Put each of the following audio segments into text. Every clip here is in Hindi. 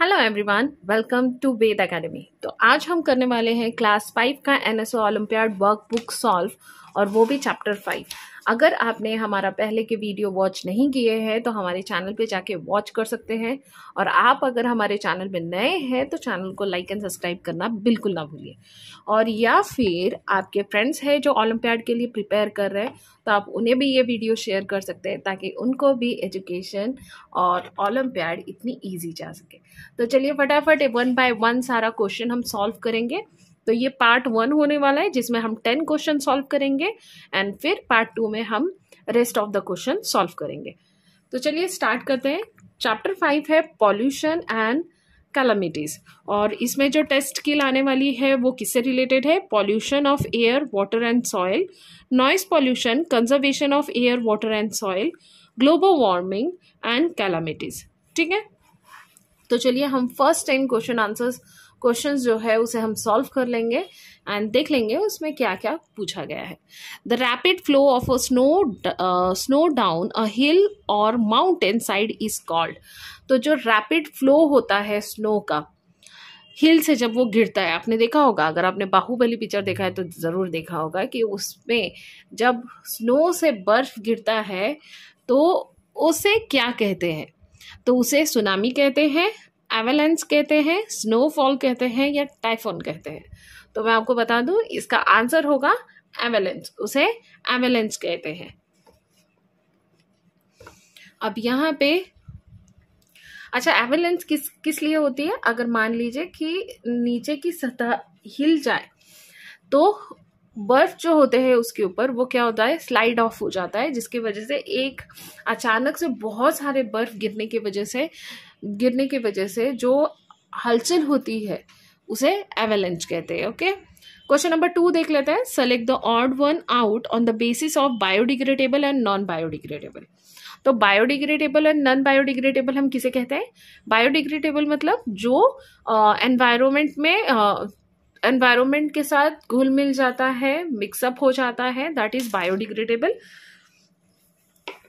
Hello everyone welcome to Ved academy तो आज हम करने वाले हैं क्लास फाइव का NSO olympiad workbook solve और वो भी चैप्टर फाइव अगर आपने हमारा पहले के वीडियो वॉच नहीं किए हैं तो हमारे चैनल पे जाके वॉच कर सकते हैं और आप अगर हमारे चैनल में नए हैं तो चैनल को लाइक एंड सब्सक्राइब करना बिल्कुल ना भूलिए और या फिर आपके फ्रेंड्स हैं जो ओलम्पियाड के लिए प्रिपेयर कर रहे हैं तो आप उन्हें भी ये वीडियो शेयर कर सकते हैं ताकि उनको भी एजुकेशन और ओलम्पियाड इतनी ईजी जा सके तो चलिए फटाफट वन बाय वन सारा क्वेश्चन हम सॉल्व करेंगे तो ये पार्ट वन होने वाला है जिसमें हम टेन क्वेश्चन सॉल्व करेंगे एंड फिर पार्ट टू में हम rest of the question solve करेंगे तो चलिए स्टार्ट करते हैं चैप्टर फाइव है पॉल्यूशन एंड कैलमिटीज़ और इसमें जो टेस्ट की आने वाली है वो किससे रिलेटेड है pollution of air water and soil noise pollution conservation of air water and soil global warming and calamities ठीक है तो चलिए हम first ten question answers questions जो है उसे हम सॉल्व कर लेंगे एंड देख लेंगे उसमें क्या क्या पूछा गया है the rapid flow of a snow snow down a hill और माउंटेन साइड इज कॉल्ड तो जो रैपिड फ्लो होता है स्नो का हिल से जब वो गिरता है आपने देखा होगा अगर आपने बाहुबली पिक्चर देखा है तो ज़रूर देखा होगा कि उसमें जब स्नो से बर्फ गिरता है तो उसे क्या कहते हैं तो उसे सुनामी कहते हैं एवेलेंस कहते हैं स्नोफॉल कहते हैं या टाइफोन कहते हैं तो मैं आपको बता दूं इसका आंसर होगा एवेलेंस उसे एवेलेंस कहते हैं अब यहाँ पे अच्छा एवेलेंस किस किस लिए होती है अगर मान लीजिए कि नीचे की सतह हिल जाए तो बर्फ जो होते हैं उसके ऊपर वो क्या होता है स्लाइड ऑफ हो जाता है जिसकी वजह से एक अचानक से बहुत सारे बर्फ गिरने की वजह से गिरने की वजह से जो हलचल होती है उसे एवेलेंच कहते हैं ओके क्वेश्चन नंबर टू देख लेते हैं select the odd one out on the basis of biodegradable and non biodegradable तो बायोडिग्रेडेबल एंड नॉन बायोडिग्रेडेबल हम किसे कहते हैं बायोडिग्रेडेबल मतलब जो एनवायरमेंट uh, में uh, एनवायरमेंट के साथ घुल मिल जाता है मिक्सअप हो जाता है दैट इज़ बायोडिग्रेडेबल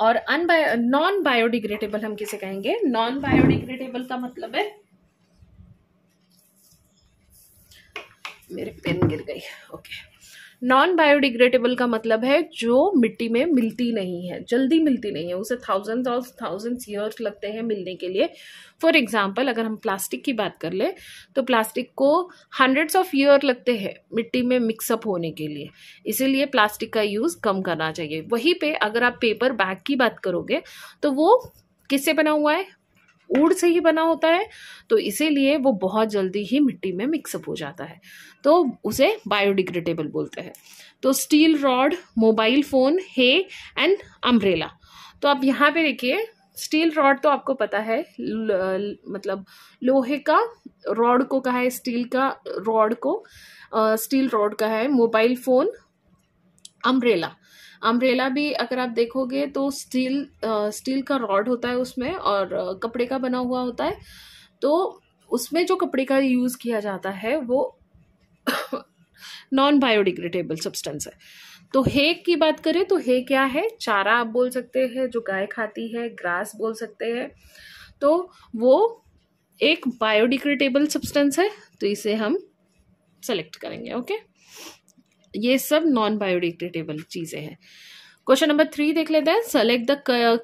और अनबायो नॉन बायोडिग्रेडेबल हम किसे कहेंगे नॉन बायोडिग्रेडेबल का मतलब है मेरे पेन गिर गई ओके okay. नॉन बायोडिग्रेडेबल का मतलब है जो मिट्टी में मिलती नहीं है जल्दी मिलती नहीं है उसे थाउजेंड और थाउजेंड्स ईयर्स लगते हैं मिलने के लिए फॉर एग्जाम्पल अगर हम प्लास्टिक की बात कर लें तो प्लास्टिक को हंड्रेड्स ऑफ ईयर लगते हैं मिट्टी में मिक्सअप होने के लिए इसीलिए प्लास्टिक का यूज़ कम करना चाहिए वहीं पे अगर आप पेपर बैग की बात करोगे तो वो किससे बना हुआ है ऊड़ से ही बना होता है तो इसीलिए वो बहुत जल्दी ही मिट्टी में मिक्सअप हो जाता है तो उसे बायोडिग्रेडेबल बोलते हैं तो steel rod mobile phone hay and umbrella तो आप यहाँ पे देखिए स्टील रॉड तो आपको पता है ल, ल, मतलब लोहे का रॉड को कहा है स्टील का रॉड को आ, स्टील रॉड का है मोबाइल फ़ोन अम्ब्रेला अम्ब्रेला भी अगर आप देखोगे तो स्टील स्टील का रॉड होता है उसमें और कपड़े का बना हुआ होता है तो उसमें जो कपड़े का यूज़ किया जाता है वो नॉन बायोडिग्रेडेबल सब्सटेंस है तो हे की बात करें तो हे क्या है चारा आप बोल सकते हैं जो गाय खाती है ग्रास बोल सकते हैं तो वो एक बायोडिग्रेडेबल सब्सटेंस है तो इसे हम सेलेक्ट करेंगे ओके okay? ये सब नॉन बायोडिग्रेडेबल चीज़ें हैं क्वेश्चन नंबर थ्री देख लेते हैं select the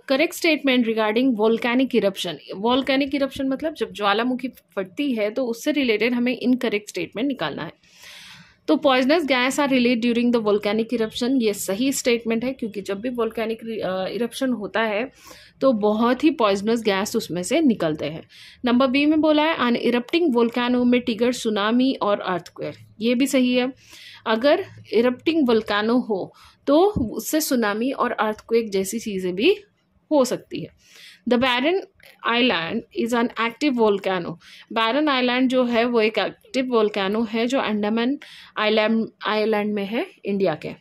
correct statement regarding volcanic eruption volcanic eruption मतलब जब ज्वालामुखी फटती है तो उससे रिलेटेड हमें इनकरेक्ट स्टेटमेंट निकालना है तो poisonous gas are release during the volcanic eruption ये सही स्टेटमेंट है क्योंकि जब भी वोल्केनिक इरप्शन होता है तो बहुत ही पॉइजनस गैस उसमें से निकलते हैं नंबर बी में बोला है अन इरप्टिंग वोल्कैनो में टिगर सुनामी और अर्थक्वेयर ये भी सही है अगर इरप्टिंग वोल्कैनो हो तो उससे सुनामी और अर्थक्वेक जैसी चीज़ें भी हो सकती है the Barren Island is an active volcano Barren Island जो है वो एक एक्टिव वोल्केनो है जो अंडमान आईलैंड आईलैंड में है इंडिया के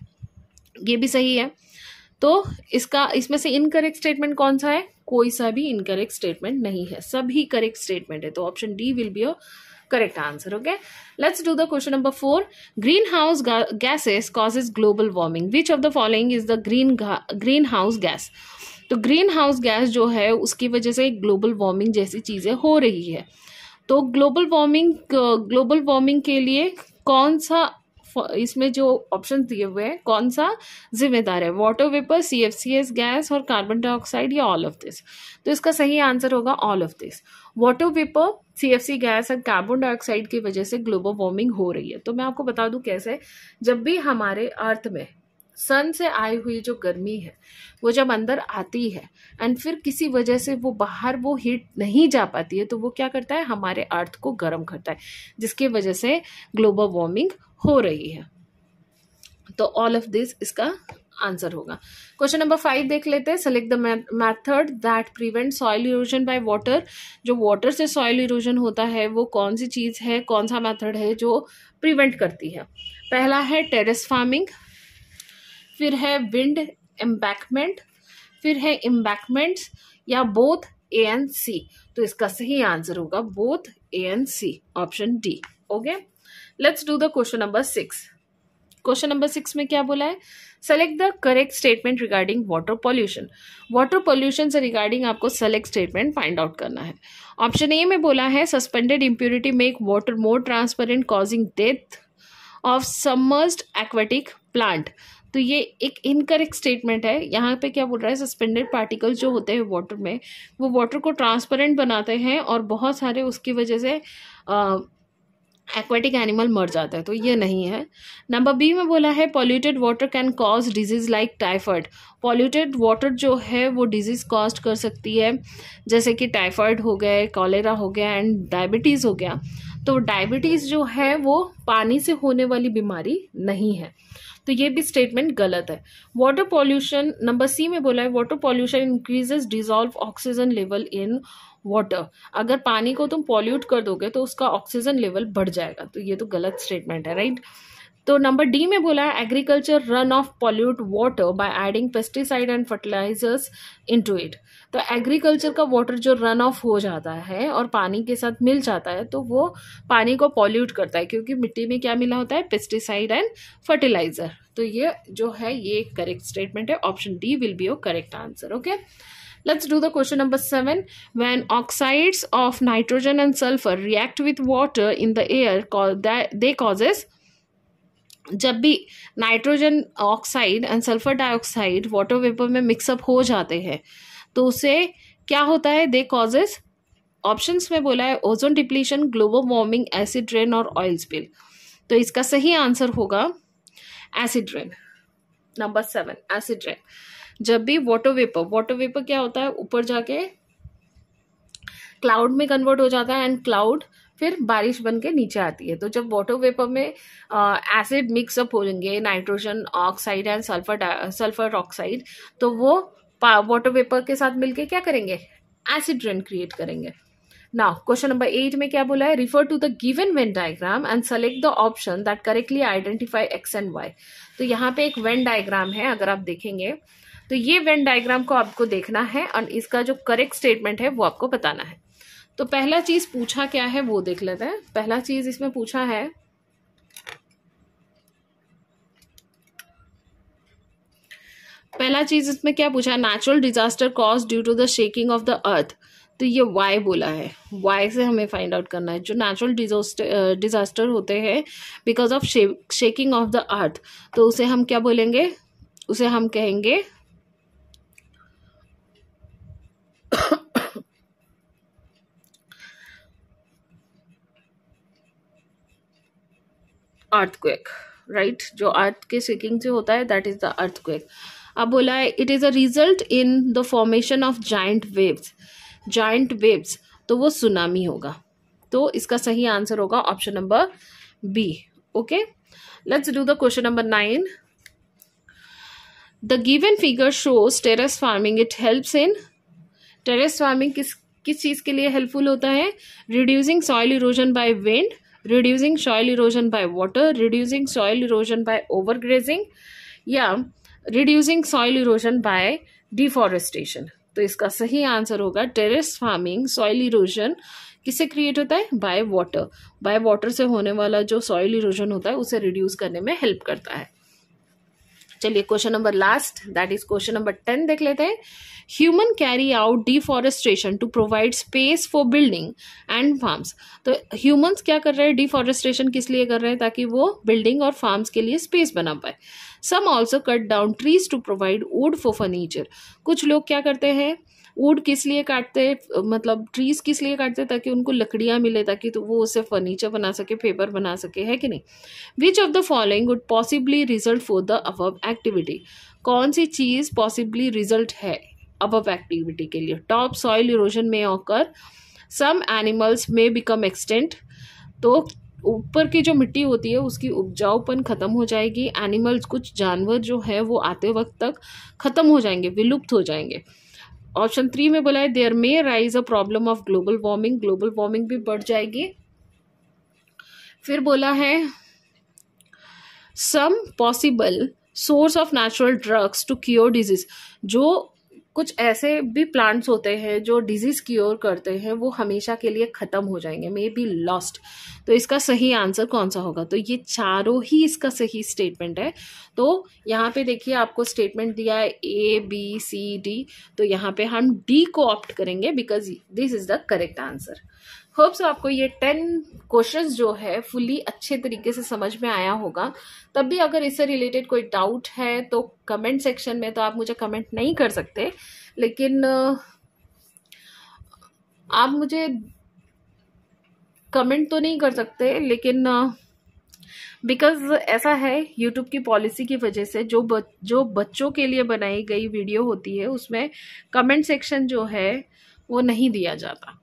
ये भी सही है तो इसका इसमें से इनकरेक्ट स्टेटमेंट कौन सा है कोई सा भी इनकरेक्ट स्टेटमेंट नहीं है सभी करेक्ट स्टेटमेंट है तो option D will be a correct answer okay let's do the question number four greenhouse gases causes global warming which of the following is the green greenhouse gas तो ग्रीन हाउस गैस जो है उसकी वजह से ग्लोबल वार्मिंग जैसी चीज़ें हो रही है तो ग्लोबल वार्मिंग ग्लोबल वार्मिंग के लिए कौन सा इसमें जो ऑप्शन दिए हुए हैं कौन सा जिम्मेदार है water vapour C F C S gas और कार्बन डाइऑक्साइड या ऑल ऑफ दिस तो इसका सही आंसर होगा all of this water vapour C F C gas और कार्बन डाइऑक्साइड की वजह से ग्लोबल वार्मिंग हो रही है तो मैं आपको बता दूं कैसे जब भी हमारे अर्थ में सन से आई हुई जो गर्मी है वो जब अंदर आती है एंड फिर किसी वजह से वो बाहर वो हीट नहीं जा पाती है तो वो क्या करता है हमारे अर्थ को गर्म करता है जिसकी वजह से ग्लोबल वार्मिंग हो रही है तो ऑल ऑफ दिस इसका आंसर होगा क्वेश्चन नंबर फाइव देख लेते हैं select the method that prevent soil erosion by water जो वाटर से सॉइल इरोजन होता है वो कौन सी चीज़ है कौन सा मेथड है जो प्रिवेंट करती है पहला है टेरेस फार्मिंग फिर है विंड एम्बैकमेंट फिर है इम्बैकमेंट या बोथ ए एन सी तो इसका सही आंसर होगा both A and C option D okay let's do the question number six question number six में क्या बोला है select the correct statement regarding water pollution water pollution से रिगार्डिंग आपको सेलेक्ट स्टेटमेंट फाइंड आउट करना है ऑप्शन ए में बोला है suspended impurity make water more transparent causing death of submersed aquatic plant तो ये एक इनकरेक्ट स्टेटमेंट है यहाँ पे क्या बोल रहा है सस्पेंडेड पार्टिकल जो होते हैं वाटर में वो वाटर को ट्रांसपेरेंट बनाते हैं और बहुत सारे उसकी वजह से एक्वेटिक एनिमल मर जाता है तो ये नहीं है नंबर बी में बोला है polluted water can cause disease like typhoid polluted water जो है वो डिजीज़ कॉज कर सकती है जैसे कि टाइफाइड हो गए कॉलेरा हो गया एंड डायबिटीज़ हो गया तो डायबिटीज़ जो है वो पानी से होने वाली बीमारी नहीं है तो ये भी स्टेटमेंट गलत है वाटर पॉल्यूशन नंबर सी में बोला है water pollution increases dissolve oxygen level in water अगर पानी को तुम पॉल्यूट कर दोगे तो उसका ऑक्सीजन लेवल बढ़ जाएगा तो ये तो गलत स्टेटमेंट है राइट right? तो नंबर डी में बोला है agriculture run off pollute water by adding pesticide and fertilisers into it तो एग्रीकल्चर का वाटर जो रन ऑफ हो जाता है और पानी के साथ मिल जाता है तो वो पानी को पॉल्यूट करता है क्योंकि मिट्टी में क्या मिला होता है पेस्टिसाइड एंड फर्टिलाइजर तो ये जो है ये करेक्ट स्टेटमेंट है option D will be your correct answer okay let's do the question number seven when oxides of nitrogen and sulfur react with water in the air that they causes जब भी nitrogen oxide and sulphur dioxide water vapour में मिक्सअप हो जाते हैं तो उसे क्या होता है दे कॉजेस ऑप्शंस में बोला है ozone depletion global warming acid rain और ऑयल स्पिल तो इसका सही आंसर होगा acid rain number seven acid rain जब भी वाटर वेपर वाटर वेपर क्या होता है ऊपर जाके क्लाउड में कन्वर्ट हो जाता है एंड क्लाउड फिर बारिश बन के नीचे आती है तो जब वाटर वेपर में एसिड मिक्सअप हो जाएंगे nitrogen oxide and sulphur sulphur oxide तो वो वाटर वेपर के साथ मिलके क्या करेंगे एसिड रेन क्रिएट करेंगे नाउ क्वेश्चन नंबर एट में क्या बोला है refer to the given Venn diagram and select the option that correctly identify X and Y तो यहाँ पे एक वेन डायग्राम है अगर आप देखेंगे तो ये वेन डायग्राम को आपको देखना है और इसका जो करेक्ट स्टेटमेंट है वो आपको बताना है तो पहला चीज़ पूछा क्या है वो देख लेते हैं पहला चीज़ इसमें पूछा है पहला चीज़ इसमें क्या पूछा है natural disaster cause due to the shaking of the earth तो ये वाई बोला है वाई से हमें फाइंड आउट करना है जो नेचुरल डिजास्टर डिजास्टर होते हैं because of shaking of the earth तो उसे हम क्या बोलेंगे उसे हम कहेंगे अर्थक्वेक राइट जो अर्थ के शेकिंग से होता है दैट इज द अर्थक्वेक अब बोला है it is a result in the formation of giant waves giant waves तो वो सुनामी होगा तो इसका सही आंसर होगा option number B okay let's do the question number nine the given figure shows terrace farming it helps in terrace farming किस किस चीज़ के लिए हेल्पफुल होता है reducing soil erosion by wind reducing soil erosion by water reducing soil erosion by overgrazing या reducing soil erosion by deforestation तो इसका सही आंसर होगा टेरेस फार्मिंग सॉइल इरोजन किससे क्रिएट होता है बाय वाटर बाय वाटर से होने वाला जो सॉयल इरोजन होता है उसे रिड्यूस करने में हेल्प करता है चलिए question number last that is question number ten देख लेते हैं human carry out deforestation to provide space for building and farms तो ह्यूमंस क्या कर रहे हैं डिफॉरेस्ट्रेशन किस लिए कर रहे हैं ताकि वो बिल्डिंग और फार्म्स के लिए स्पेस बना पाए some also cut down trees to provide wood for furniture कुछ लोग क्या करते हैं वुड किस लिए काटते मतलब ट्रीज किस लिए काटते हैं ताकि उनको लकड़ियाँ मिले ताकि तो वो उससे फर्नीचर बना सके पेपर बना सके है कि नहीं which of the following would possibly result for the above activity कौन सी चीज़ पॉसिबली रिजल्ट है अबव एक्टिविटी के लिए टॉप सॉइल इरोजन में होकर सम एनिमल्स में बिकम एक्सटेंट तो ऊपर की जो मिट्टी होती है उसकी उपजाऊपन ख़त्म हो जाएगी एनिमल्स कुछ जानवर जो है वो आते वक्त तक ख़त्म हो जाएंगे विलुप्त हो जाएंगे ऑप्शन थ्री में बोला है there may rise a problem of global warming global warming भी बढ़ जाएगी फिर बोला है some possible source of natural drugs to cure disease जो कुछ ऐसे भी प्लांट्स होते हैं जो डिजीज क्योर करते हैं वो हमेशा के लिए ख़त्म हो जाएंगे मे बी लॉस्ट तो इसका सही आंसर कौन सा होगा तो ये चारों ही इसका सही स्टेटमेंट है तो यहाँ पे देखिए आपको स्टेटमेंट दिया है ए बी सी डी तो यहाँ पे हम डी को ऑप्ट करेंगे because this is the correct answer hopes आपको ये टेन क्वेश्चंस जो है फुली अच्छे तरीके से समझ में आया होगा तब भी अगर इससे रिलेटेड कोई डाउट है तो कमेंट सेक्शन में तो आप मुझे कमेंट नहीं कर सकते लेकिन आप मुझे कमेंट तो नहीं कर सकते लेकिन बिकॉज ऐसा है यूट्यूब की पॉलिसी की वजह से जो बच, जो बच्चों के लिए बनाई गई वीडियो होती है उसमें कमेंट सेक्शन जो है वो नहीं दिया जाता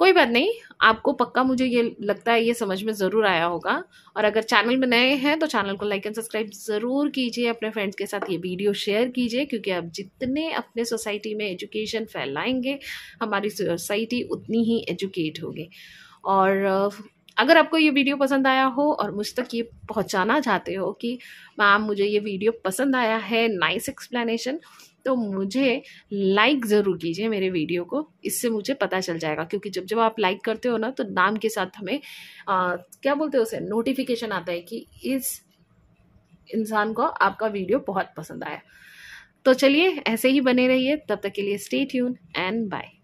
कोई बात नहीं आपको पक्का मुझे ये लगता है ये समझ में ज़रूर आया होगा और अगर चैनल में नए हैं तो चैनल को लाइक एंड सब्सक्राइब ज़रूर कीजिए अपने फ्रेंड्स के साथ ये वीडियो शेयर कीजिए क्योंकि आप जितने अपने सोसाइटी में एजुकेशन फैलाएंगे हमारी सोसाइटी उतनी ही एजुकेट होगी और अगर आपको ये वीडियो पसंद आया हो और मुझ तक ये पहुँचाना चाहते हो कि मैम मुझे ये वीडियो पसंद आया है नाइस एक्सप्लेनेशन तो मुझे लाइक ज़रूर कीजिए मेरे वीडियो को इससे मुझे पता चल जाएगा क्योंकि जब जब आप लाइक करते हो ना तो नाम के साथ हमें आ, क्या बोलते हो उसे नोटिफिकेशन आता है कि इस इंसान को आपका वीडियो बहुत पसंद आया तो चलिए ऐसे ही बने रहिए तब तक के लिए स्टे ट्यून एंड बाय